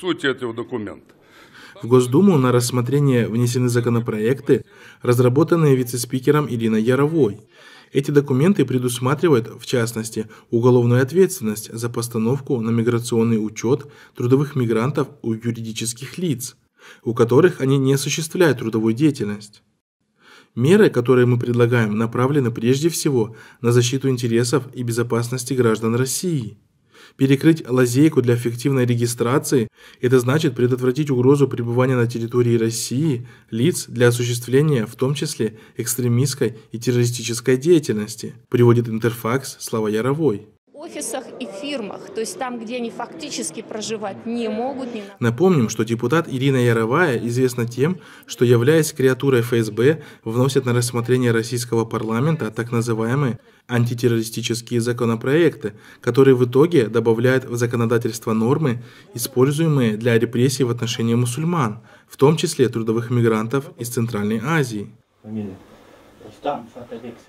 сути этого документа. В Госдуму на рассмотрение внесены законопроекты, разработанные вице-спикером Ириной Яровой. Эти документы предусматривают, в частности, уголовную ответственность за постановку на миграционный учет трудовых мигрантов у юридических лиц, у которых они не осуществляют трудовую деятельность. Меры, которые мы предлагаем, направлены прежде всего на защиту интересов и безопасности граждан России – Перекрыть лазейку для эффективной регистрации – это значит предотвратить угрозу пребывания на территории России лиц для осуществления, в том числе, экстремистской и террористической деятельности, приводит Интерфакс слова Яровой офисах и фирмах, то есть там, где они фактически проживать не могут. Не... Напомним, что депутат Ирина Яровая известна тем, что, являясь креатурой ФСБ, вносит на рассмотрение российского парламента так называемые антитеррористические законопроекты, которые в итоге добавляют в законодательство нормы, используемые для репрессий в отношении мусульман, в том числе трудовых мигрантов из Центральной Азии. Фамилия. Рустам Фаталикс.